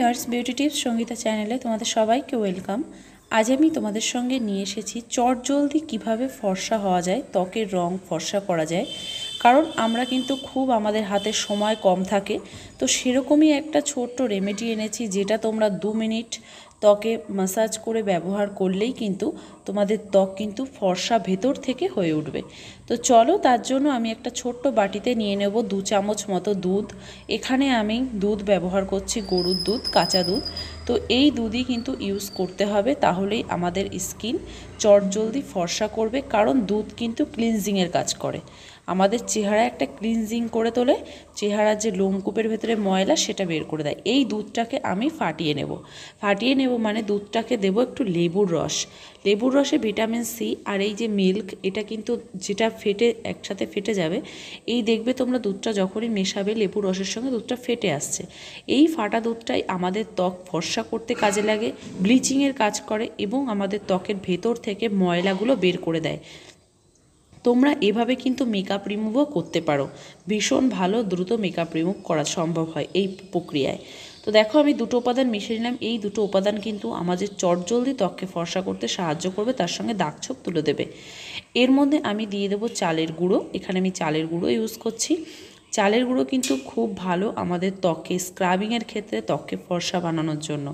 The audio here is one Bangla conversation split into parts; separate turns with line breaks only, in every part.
ভিওয়ার্স বিউটি টিপস সঙ্গীতা চ্যানেলে তোমাদের সবাইকে ওয়েলকাম আজ আমি তোমাদের সঙ্গে নিয়ে এসেছি চটজলদি কিভাবে ফর্সা হওয়া যায় ত্বকের রং ফর্সা করা যায় কারণ আমরা কিন্তু খুব আমাদের হাতে সময় কম থাকে তো সেরকমই একটা ছোট্ট রেমেডি এনেছি যেটা তোমরা দু মিনিট ত্বকে মাসাজ করে ব্যবহার করলেই কিন্তু তোমাদের ত্বক কিন্তু ফর্সা ভেতর থেকে হয়ে উঠবে তো চলো তার জন্য আমি একটা ছোট্ট বাটিতে নিয়ে নেব দু চামচ মতো দুধ এখানে আমি দুধ ব্যবহার করছি গরুর দুধ কাঁচা দুধ তো এই দুধই কিন্তু ইউজ করতে হবে তাহলেই আমাদের স্কিন চটজলদি ফর্সা করবে কারণ দুধ কিন্তু ক্লিনজিংয়ের কাজ করে আমাদের চেহারা একটা ক্লিনজিং করে তোলে চেহারার যে লোমকূপের ভেতরে ময়লা সেটা বের করে দেয় এই দুধটাকে আমি ফাটিয়ে নেব ফাটিয়ে নেব মানে দুধটাকে দেব একটু লেবুর রস লেবুর রসে ভিটামিন সি আর এই যে মিল্ক এটা কিন্তু যেটা ফেটে একসাথে ফেটে যাবে এই দেখবে তোমরা দুধটা যখনই মেশাবে লেবুর রসের সঙ্গে দুধটা ফেটে আসছে এই ফাটা দুধটাই আমাদের ত্বক ফর্সা করতে কাজে লাগে ব্লিচিংয়ের কাজ করে এবং আমাদের ত্বকের ভেতর থেকে ময়লাগুলো বের করে দেয় তোমরা এভাবে কিন্তু মেকআপ রিমুভও করতে পারো ভীষণ ভালো দ্রুত মেকআপ রিমুভ করা সম্ভব হয় এই প্রক্রিয়ায় তো দেখো আমি দুটো উপাদান মিশিয়ে নিলাম এই দুটো উপাদান কিন্তু আমাদের চটজলদি ত্বককে ফর্সা করতে সাহায্য করবে তার সঙ্গে দাগছোপ তুলে দেবে এর মধ্যে আমি দিয়ে দেবো চালের গুঁড়ো এখানে আমি চালের গুঁড়ো ইউজ করছি চালের গুঁড়ো কিন্তু খুব ভালো আমাদের ত্বকে স্ক্রাবিংয়ের ক্ষেত্রে ত্বককে ফর্সা বানানোর জন্য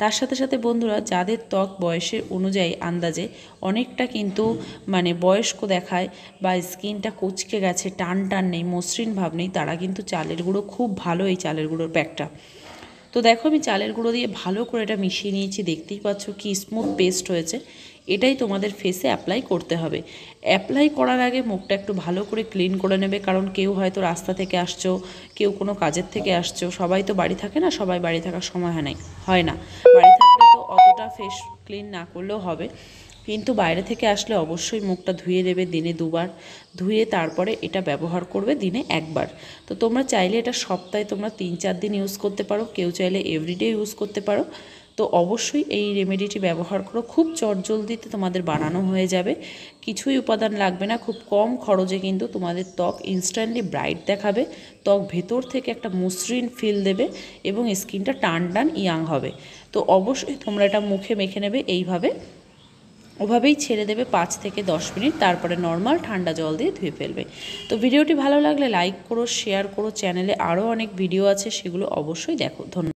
তার সাথে সাথে বন্ধুরা যাদের ত্বক বয়সের অনুযায়ী আন্দাজে অনেকটা কিন্তু মানে বয়স্ক দেখায় বা স্কিনটা কুচকে গেছে টান টান নেই মসৃণ ভাব নেই তারা কিন্তু চালের গুঁড়ো খুব ভালো এই চালের গুঁড়োর প্যাকটা তো দেখো আমি চালের গুঁড়ো দিয়ে ভালো করে এটা মিশিয়ে নিয়েছি দেখতেই পাচ্ছ কি স্মুথ পেস্ট হয়েছে এটাই তোমাদের ফেসে অ্যাপ্লাই করতে হবে অ্যাপ্লাই করার আগে মুখটা একটু ভালো করে ক্লিন করে নেবে কারণ কেউ হয়তো রাস্তা থেকে আসছো কেউ কোনো কাজের থেকে আসছো সবাই তো বাড়ি থাকে না সবাই বাড়ি থাকার সময় হয় না হয় না বাড়ি থাকলে তো অতটা ফেস ক্লিন না করলেও হবে কিন্তু বাইরে থেকে আসলে অবশ্যই মুখটা ধুয়ে দেবে দিনে দুবার ধুয়ে তারপরে এটা ব্যবহার করবে দিনে একবার তো তোমরা চাইলে এটা সপ্তাহে তোমরা তিন চার দিন ইউজ করতে পারো কেউ চাইলে এভরিডে ইউজ করতে পারো তো অবশ্যই এই রেমেডিটি ব্যবহার করো খুব চটজলদিতে তোমাদের বানানো হয়ে যাবে কিছুই উপাদান লাগবে না খুব কম খরচে কিন্তু তোমাদের ত্বক ইনস্ট্যান্টলি ব্রাইট দেখাবে ত্বক ভেতর থেকে একটা মসৃণ ফিল দেবে এবং স্কিনটা টান টান ইয়াং হবে তো অবশ্যই তোমরা এটা মুখে মেখে নেবে এইভাবে ওভাবেই ছেড়ে দেবে পাঁচ থেকে দশ মিনিট তারপরে নর্মাল ঠান্ডা জল দিয়ে ধুয়ে ফেলবে তো ভিডিওটি ভালো লাগলে লাইক করো শেয়ার করো চ্যানেলে আরও অনেক ভিডিও আছে সেগুলো অবশ্যই দেখো ধন্যবাদ